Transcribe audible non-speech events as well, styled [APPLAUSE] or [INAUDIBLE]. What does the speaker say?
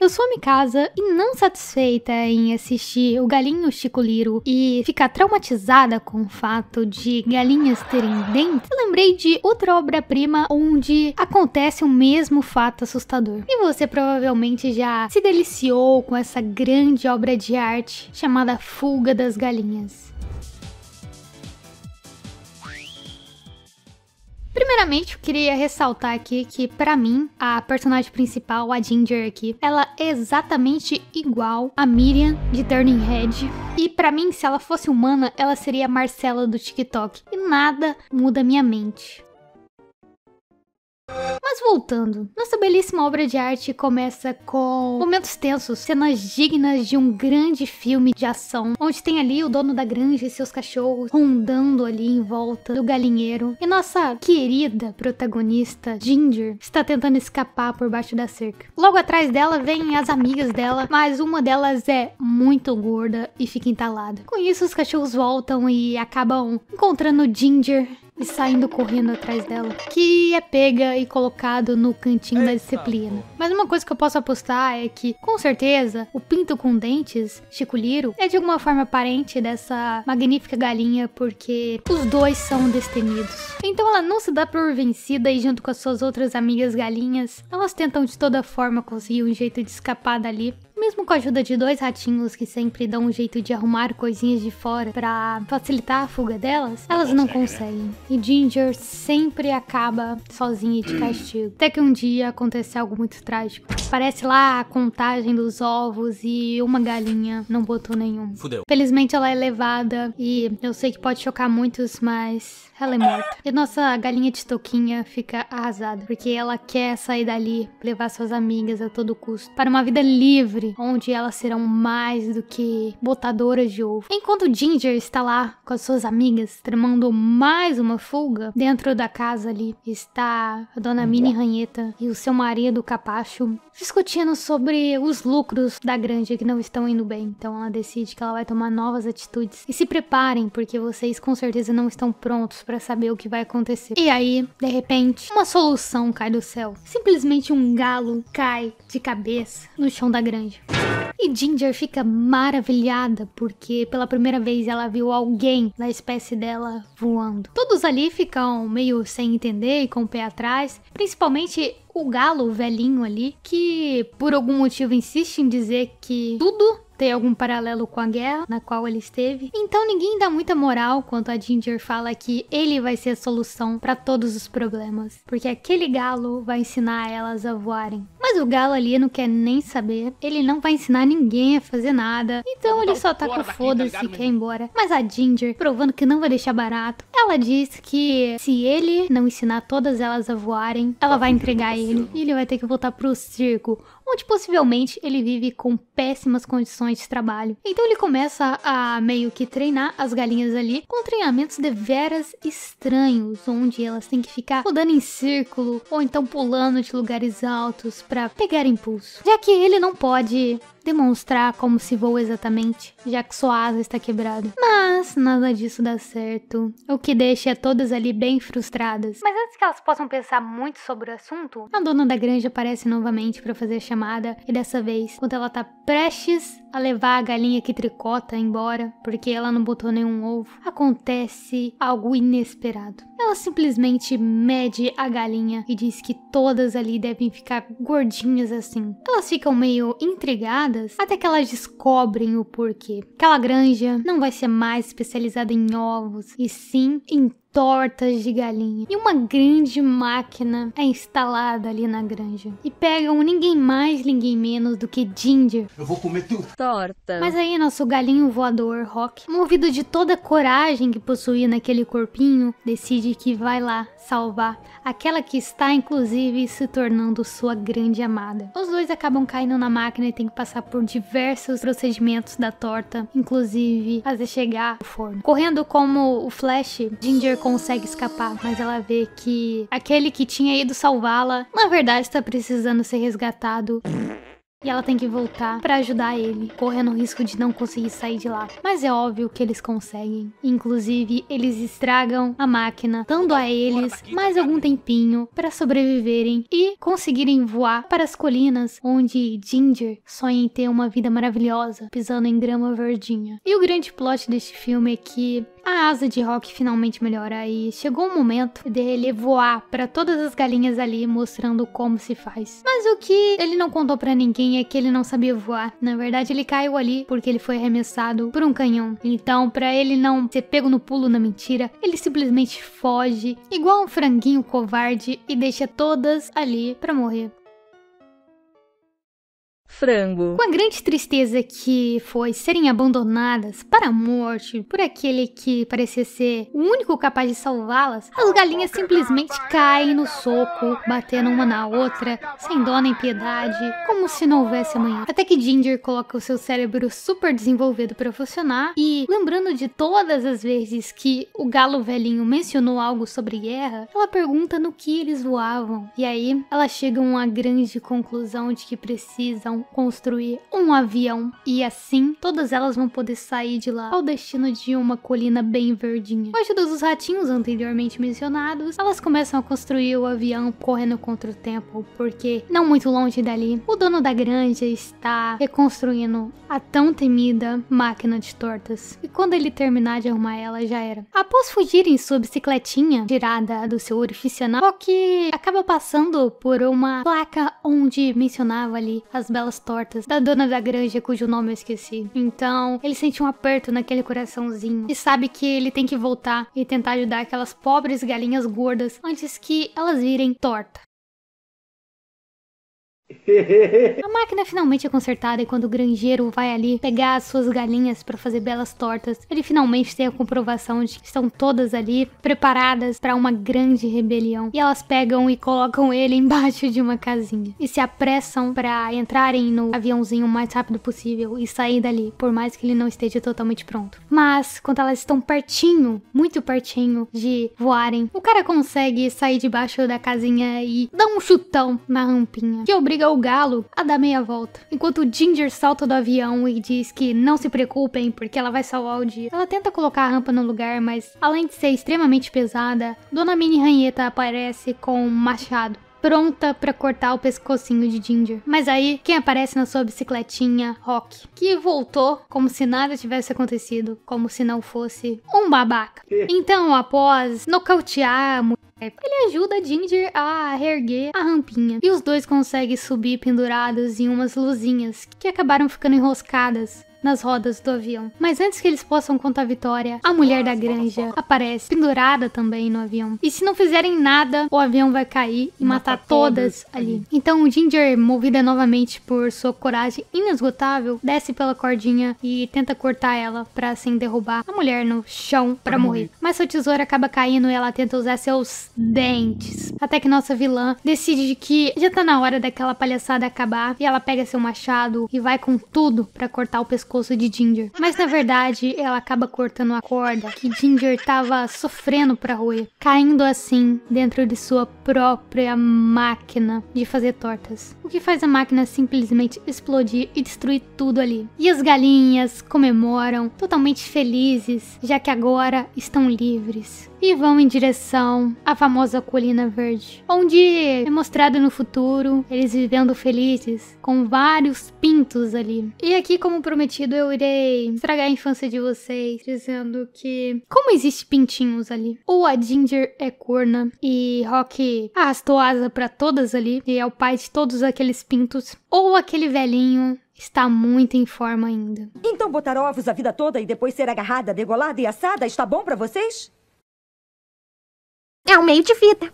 eu sou a Mikasa e não satisfeita em assistir o galinho Chico Liro e ficar traumatizada com o fato de galinhas terem dentes, eu lembrei de outra obra-prima onde acontece o mesmo fato assustador. E você provavelmente já se deliciou com essa grande obra de arte chamada Fuga das Galinhas. Primeiramente, eu queria ressaltar aqui que, para mim, a personagem principal, a Ginger aqui, ela é exatamente igual a Miriam de Turning Head. E para mim, se ela fosse humana, ela seria a Marcela do TikTok. E nada muda minha mente. Mas voltando, nossa belíssima obra de arte começa com momentos tensos, cenas dignas de um grande filme de ação, onde tem ali o dono da granja e seus cachorros rondando ali em volta do galinheiro. E nossa querida protagonista, Ginger, está tentando escapar por baixo da cerca. Logo atrás dela vêm as amigas dela, mas uma delas é muito gorda e fica entalada. Com isso, os cachorros voltam e acabam encontrando Ginger e saindo correndo atrás dela, que é pega e colocado no cantinho Eita, da disciplina. Porra. Mas uma coisa que eu posso apostar é que, com certeza, o pinto com dentes, Chico Liro, é de alguma forma parente dessa magnífica galinha, porque os dois são destemidos. Então ela não se dá por vencida e, junto com as suas outras amigas galinhas, elas tentam de toda forma conseguir um jeito de escapar dali mesmo com a ajuda de dois ratinhos que sempre dão um jeito de arrumar coisinhas de fora para facilitar a fuga delas, elas não né? conseguem. E Ginger sempre acaba sozinha e de [CLEARS THROAT] castigo. Até que um dia acontece algo muito trágico. Parece lá a contagem dos ovos e uma galinha não botou nenhum. Fudeu. Felizmente ela é levada e eu sei que pode chocar muitos, mas ela é morta. E nossa galinha de toquinha fica arrasada, porque ela quer sair dali, levar suas amigas a todo custo para uma vida livre, onde elas serão mais do que botadoras de ovo. Enquanto Ginger está lá com as suas amigas, tramando mais uma fuga, dentro da casa ali está a dona Minnie Ranheta e o seu marido Capacho discutindo sobre os lucros da granja que não estão indo bem. Então ela decide que ela vai tomar novas atitudes. E se preparem, porque vocês com certeza não estão prontos para saber o que vai acontecer. E aí, de repente, uma solução cai do céu. Simplesmente um galo cai de cabeça no chão da granja. E Ginger fica maravilhada porque pela primeira vez ela viu alguém da espécie dela voando. Todos ali ficam meio sem entender e com o pé atrás, principalmente o galo, o velhinho ali, que por algum motivo insiste em dizer que tudo tem algum paralelo com a guerra na qual ele esteve. Então ninguém dá muita moral quando a Ginger fala que ele vai ser a solução para todos os problemas, porque aquele galo vai ensinar elas a voarem. Mas o galo ali não quer nem saber, ele não vai ensinar ninguém a fazer nada. Então ele só tá com foda-se e quer ir embora. Mas a Ginger, provando que não vai deixar barato, ela diz que se ele não ensinar todas elas a voarem, ela vai entregar ele e ele vai ter que voltar pro circo onde possivelmente ele vive com péssimas condições de trabalho. Então ele começa a meio que treinar as galinhas ali com treinamentos de veras estranhos, onde elas têm que ficar rodando em círculo ou então pulando de lugares altos para pegar impulso. Já que ele não pode demonstrar como se voa exatamente, já que sua asa está quebrada. Mas nada disso dá certo, o que deixa todas ali bem frustradas. Mas antes que elas possam pensar muito sobre o assunto, a dona da granja aparece novamente para fazer a chamada e dessa vez, quando ela tá prestes a levar a galinha que tricota embora, porque ela não botou nenhum ovo, acontece algo inesperado. Ela simplesmente mede a galinha e diz que todas ali devem ficar gordinhas assim. Elas ficam meio intrigadas até que elas descobrem o porquê. Aquela granja não vai ser mais especializada em ovos, e sim em tortas de galinha. E uma grande máquina é instalada ali na granja. E pegam ninguém mais, ninguém menos do que Ginger. Eu vou comer tu Torta. Mas aí nosso galinho voador, Rock, movido de toda a coragem que possuía naquele corpinho, decide que vai lá salvar aquela que está inclusive se tornando sua grande amada. Os dois acabam caindo na máquina e tem que passar por diversos procedimentos da torta, inclusive fazer chegar ao forno. Correndo como o Flash, Ginger consegue escapar, mas ela vê que aquele que tinha ido salvá-la, na verdade está precisando ser resgatado. E ela tem que voltar para ajudar ele, correndo o risco de não conseguir sair de lá. Mas é óbvio que eles conseguem. Inclusive, eles estragam a máquina, dando a eles mais algum tempinho para sobreviverem e conseguirem voar para as colinas onde Ginger sonha em ter uma vida maravilhosa, pisando em grama verdinha. E o grande plot deste filme é que a asa de Rock finalmente melhora e chegou o momento dele voar para todas as galinhas ali, mostrando como se faz. Mas o que ele não contou para ninguém é que ele não sabia voar. Na verdade, ele caiu ali porque ele foi arremessado por um canhão. Então, para ele não ser pego no pulo na mentira, ele simplesmente foge, igual um franguinho covarde, e deixa todas ali para morrer frango. Com a grande tristeza que foi serem abandonadas para a morte por aquele que parecia ser o único capaz de salvá-las, as galinhas simplesmente caem no soco, batendo uma na outra, sem dó nem piedade, como se não houvesse amanhã. Até que Ginger coloca o seu cérebro super desenvolvido para funcionar e, lembrando de todas as vezes que o galo velhinho mencionou algo sobre guerra, ela pergunta no que eles voavam. E aí, elas chegam a uma grande conclusão de que precisam construir um avião e assim todas elas vão poder sair de lá ao destino de uma colina bem verdinha. Com a ajuda dos ratinhos anteriormente mencionados, elas começam a construir o avião correndo contra o tempo, porque não muito longe dali, o dono da granja está reconstruindo a tão temida máquina de tortas. E quando ele terminar de arrumar ela, já era. Após fugir em sua bicicletinha, tirada do seu orificinal, que acaba passando por uma placa onde mencionava ali as belas galas tortas da dona da granja cujo nome eu esqueci. Então, ele sente um aperto naquele coraçãozinho e sabe que ele tem que voltar e tentar ajudar aquelas pobres galinhas gordas antes que elas virem torta. [LAUGHS] A máquina finalmente é consertada e quando o granjeiro vai ali pegar as suas galinhas para fazer belas tortas, ele finalmente tem a comprovação de que estão todas ali preparadas para uma grande rebelião. E elas pegam e colocam ele embaixo de uma casinha e se apressam para entrarem no aviãozinho o mais rápido possível e sair dali, por mais que ele não esteja totalmente pronto. Mas quando elas estão pertinho, muito pertinho de voarem, o cara consegue sair debaixo da casinha e dá um chutão na rampinha que obriga obriga o galo a dar meia volta. Enquanto Ginger salta do avião e diz que não se preocupem porque ela vai salvar o dia. Ela tenta colocar a rampa no lugar, mas além de ser extremamente pesada, Dona Mini Ranheta aparece com um machado pronta para cortar o pescocinho de Ginger. Mas aí, quem aparece na sua bicicletinha? Rock, que voltou como se nada tivesse acontecido, como se não fosse um babaca. Então, após nocautear é, ele ajuda a Ginger a erguer a rampinha e os dois conseguem subir pendurados em umas luzinhas que acabaram ficando enroscadas nas rodas do avião. Mas antes que eles possam contar a vitória, a mulher da granja aparece, pendurada também no avião. E se não fizerem nada, o avião vai cair e matar, matar todas ali. Então Ginger, movida novamente por sua coragem inesgotável, desce pela cordinha e tenta cortar ela para assim derrubar a mulher no chão para morrer. morrer. Mas sua tesoura acaba caindo e ela tenta usar seus dentes. Até que nossa vilã decide que já tá na hora daquela palhaçada acabar e ela pega seu machado e vai com tudo para cortar o pescoço pescoço de Ginger. Mas na verdade, ela acaba cortando a corda que Ginger tava sofrendo pra roer, caindo assim dentro de sua própria máquina de fazer tortas. O que faz a máquina simplesmente explodir e destruir tudo ali. E as galinhas comemoram, totalmente felizes, já que agora estão livres. E vão em direção à famosa Colina Verde, onde é mostrado no futuro eles vivendo felizes, com vários pintos ali. E aqui, como prometido, sentido, eu irei estragar a infância de vocês, dizendo que. Como existe pintinhos ali? Ou a Ginger é corna e Rock arrastou asa para todas ali, e é o pai de todos aqueles pintos. Ou aquele velhinho está muito em forma ainda. Então botar ovos a vida toda e depois ser agarrada, degolada e assada está bom para vocês? Realmente, é vida.